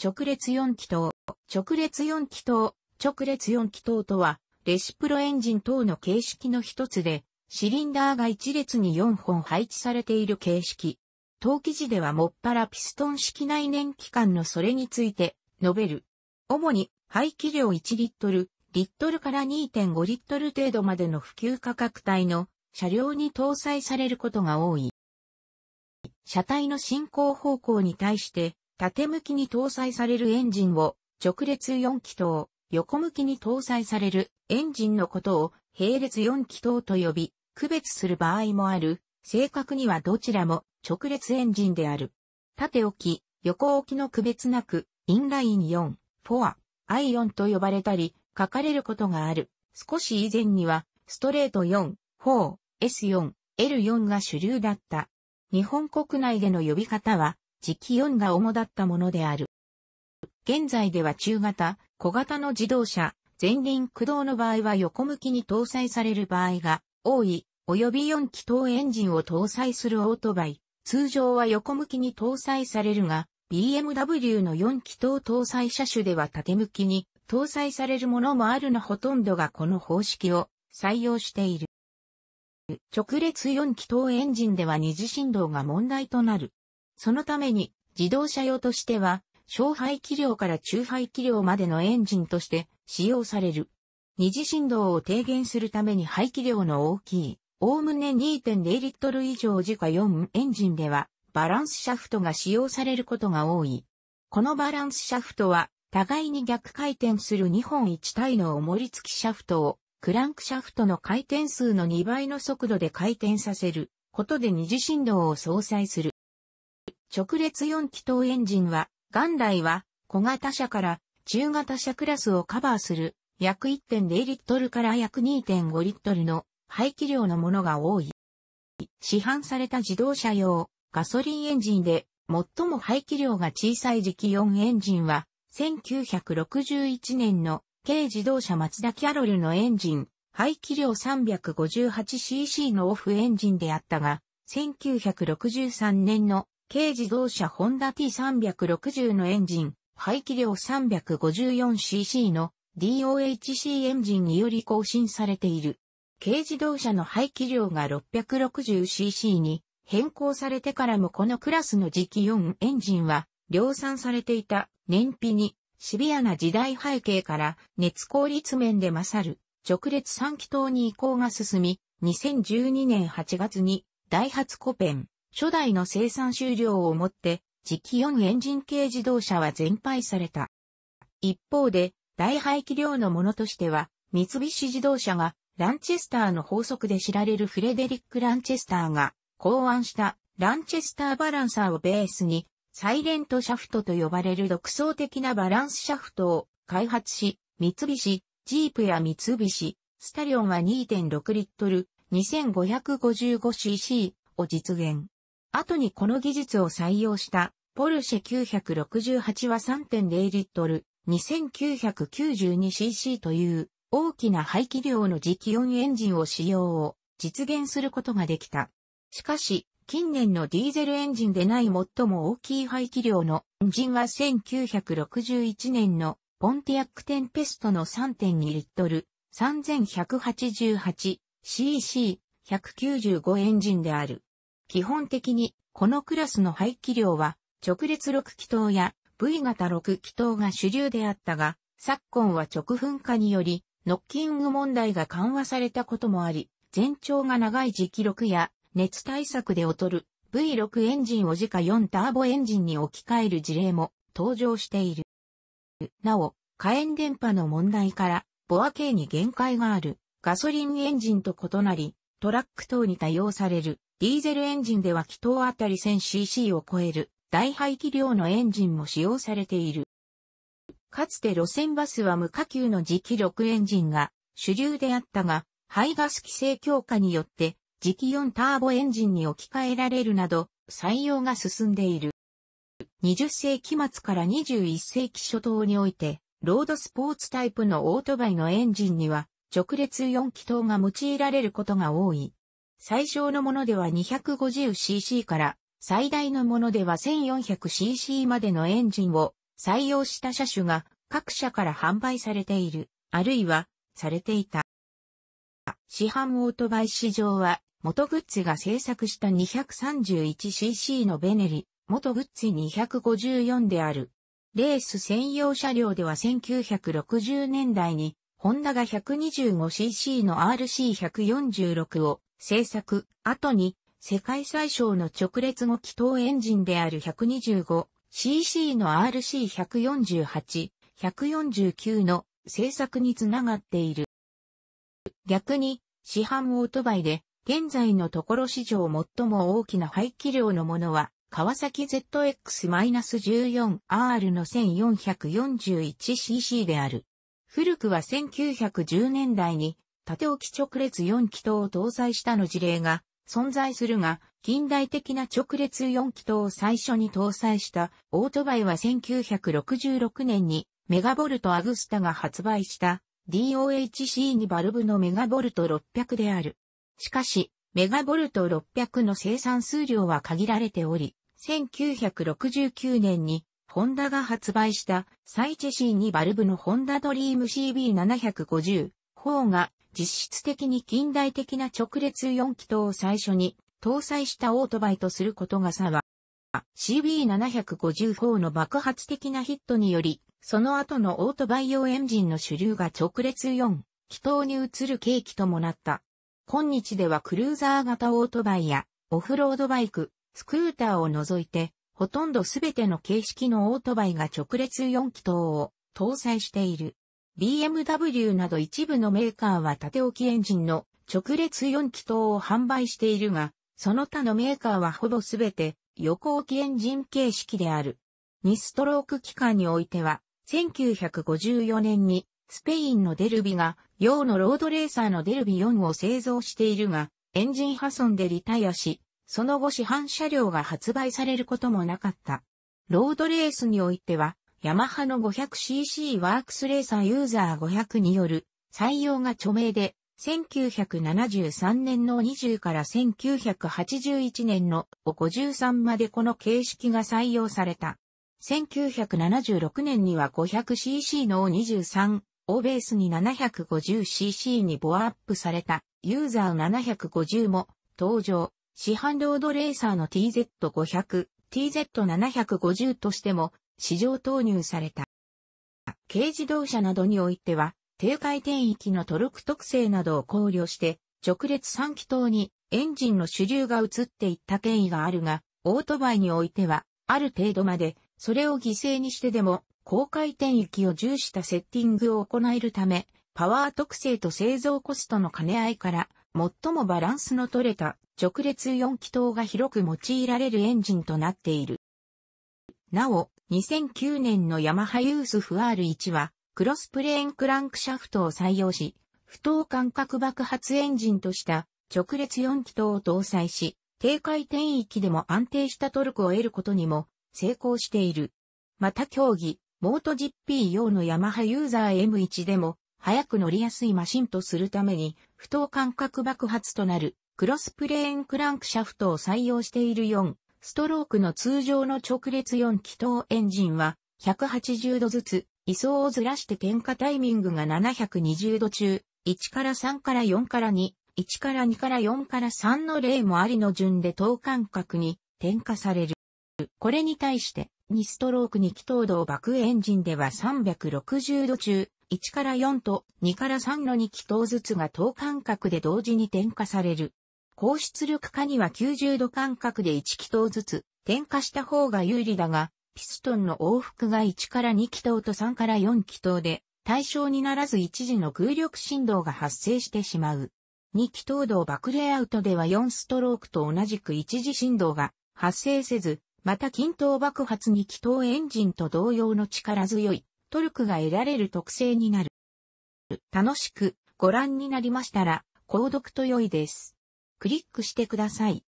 直列4気筒、直列4気筒、直列4気筒とは、レシプロエンジン等の形式の一つで、シリンダーが1列に4本配置されている形式。当記事ではもっぱらピストン式内燃機関のそれについて、述べる。主に排気量1リットル、リットルから2.5リットル程度までの普及価格帯の車両に搭載されることが多い。車体の進行方向に対して縦向きに搭載されるエンジンを直列4気筒、横向きに搭載されるエンジンのことを並列4気筒と呼び、区別する場合もある。正確にはどちらも直列エンジンである。縦置き、横置きの区別なく、インライン4、フォア、アイオンと呼ばれたり、書かれることがある。少し以前には、ストレート4、4、S4、L4 が主流だった。日本国内での呼び方は、磁気音が主だったものである。現在では中型、小型の自動車、前輪駆動の場合は横向きに搭載される場合が多い、及び4気筒エンジンを搭載するオートバイ。通常は横向きに搭載されるが、BMW の4気筒搭載車種では縦向きに搭載されるものもあるのほとんどがこの方式を採用している。直列4気筒エンジンでは二次振動が問題となる。そのために、自動車用としては、小排気量から中排気量までのエンジンとして使用される。二次振動を低減するために排気量の大きい、おおむね2.0リットル以上時価4エンジンでは、バランスシャフトが使用されることが多い。このバランスシャフトは、互いに逆回転する2本1体の重り付きシャフトを、クランクシャフトの回転数の2倍の速度で回転させることで二次振動を相殺する。直列4気筒エンジンは、元来は小型車から中型車クラスをカバーする約1.0リットルから約2.5リットルの排気量のものが多い。市販された自動車用ガソリンエンジンで最も排気量が小さい時期4エンジンは1961年の軽自動車マツダキャロルのエンジン、排気量 358cc のオフエンジンであったが、1963年の軽自動車ホンダ T360 のエンジン、排気量 354cc の DOHC エンジンにより更新されている。軽自動車の排気量が 660cc に変更されてからもこのクラスの次期4エンジンは量産されていた燃費にシビアな時代背景から熱効率面で勝る直列3気筒に移行が進み2012年8月にダイハツコペン初代の生産終了をもって、次期4エンジン系自動車は全廃された。一方で、大排気量のものとしては、三菱自動車が、ランチェスターの法則で知られるフレデリック・ランチェスターが考案したランチェスターバランサーをベースに、サイレントシャフトと呼ばれる独創的なバランスシャフトを開発し、三菱、ジープや三菱、スタリオンは2.6リットル 2555cc を実現。後にこの技術を採用したポルシェ968は3.0リットル 2992cc という大きな排気量の磁気温エンジンを使用を実現することができた。しかし、近年のディーゼルエンジンでない最も大きい排気量のエンジンは1961年のポンティアックテンペストの3.2リットル 3188cc195 エンジンである。基本的に、このクラスの排気量は、直列6気筒や V 型6気筒が主流であったが、昨今は直噴火により、ノッキング問題が緩和されたこともあり、全長が長い磁気6や熱対策で劣る V6 エンジンを自家4ターボエンジンに置き換える事例も登場している。なお、火炎電波の問題から、ボア系に限界があるガソリンエンジンと異なり、トラック等に多用されるディーゼルエンジンでは気筒あたり 1000cc を超える大排気量のエンジンも使用されている。かつて路線バスは無下級の磁気6エンジンが主流であったが、排ガス規制強化によって磁気4ターボエンジンに置き換えられるなど採用が進んでいる。20世紀末から21世紀初頭において、ロードスポーツタイプのオートバイのエンジンには直列4気筒が用いられることが多い。最小のものでは 250cc から最大のものでは 1400cc までのエンジンを採用した車種が各社から販売されている、あるいはされていた。市販オートバイ市場は、元グッズが製作した 231cc のベネリ、元グッズ254である。レース専用車両では1960年代にホンダが 125cc の RC146 を製作、後に世界最小の直列後気筒エンジンである 125cc の RC148、149の製作につながっている。逆に、市販オートバイで、現在のところ史上最も大きな排気量のものは、川崎 ZX-14R の 1441cc である。古くは1910年代に縦置き直列4気筒を搭載したの事例が存在するが、近代的な直列4気筒を最初に搭載したオートバイは1966年にメガボルトアグスタが発売した DOHC2 バルブのメガボルト600である。しかし、メガボルト600の生産数量は限られており、1969年にホンダが発売したサイチェシー2バルブのホンダドリーム CB750 方が実質的に近代的な直列4気筒を最初に搭載したオートバイとすることが差は CB754 の爆発的なヒットにより、その後のオートバイ用エンジンの主流が直列4気筒に移る契機ともなった。今日ではクルーザー型オートバイやオフロードバイク、スクーターを除いてほとんどすべての形式のオートバイが直列4気筒を搭載している。BMW など一部のメーカーは縦置きエンジンの直列4気筒を販売しているが、その他のメーカーはほぼすべて横置きエンジン形式である。2ストローク機関においては、1954年にスペインのデルビが、用のロードレーサーのデルビ4を製造しているが、エンジン破損でリタイアし、その後市販車両が発売されることもなかった。ロードレースにおいては、ヤマハの 500cc ワークスレーサーユーザー500による採用が著名で、1973年の20から1981年の53までこの形式が採用された。1976年には 500cc の23をベースに 750cc にボアアップされたユーザー750も登場。市販ロードレーサーの TZ500、TZ750 としても市場投入された。軽自動車などにおいては、低回転域のトルク特性などを考慮して、直列3気筒にエンジンの主流が移っていった経緯があるが、オートバイにおいては、ある程度まで、それを犠牲にしてでも、高回転域を重視したセッティングを行えるため、パワー特性と製造コストの兼ね合いから、最もバランスの取れた直列4気筒が広く用いられるエンジンとなっている。なお、2009年のヤマハユースフ R1 は、クロスプレーンクランクシャフトを採用し、不等間隔爆発エンジンとした直列4気筒を搭載し、低回転域でも安定したトルクを得ることにも成功している。また競技、モート GP 用のヤマハユーザー M1 でも、早く乗りやすいマシンとするために、不等間隔爆発となるクロスプレーンクランクシャフトを採用している4、ストロークの通常の直列4気筒エンジンは、180度ずつ、位相をずらして点火タイミングが720度中、1から3から4から2、1から2から4から3の例もありの順で等間隔に点火される。これに対して、2ストローク2気筒動爆エンジンでは360度中、1から4と2から3の2気筒ずつが等間隔で同時に点火される。高出力化には90度間隔で1気筒ずつ点火した方が有利だが、ピストンの往復が1から2気筒と3から4気筒で、対象にならず一時の空力振動が発生してしまう。2気筒動爆レイアウトでは4ストロークと同じく一時振動が発生せず、また均等爆発2気筒エンジンと同様の力強いトルクが得られる特性になる。楽しくご覧になりましたら、購読と良いです。クリックしてください。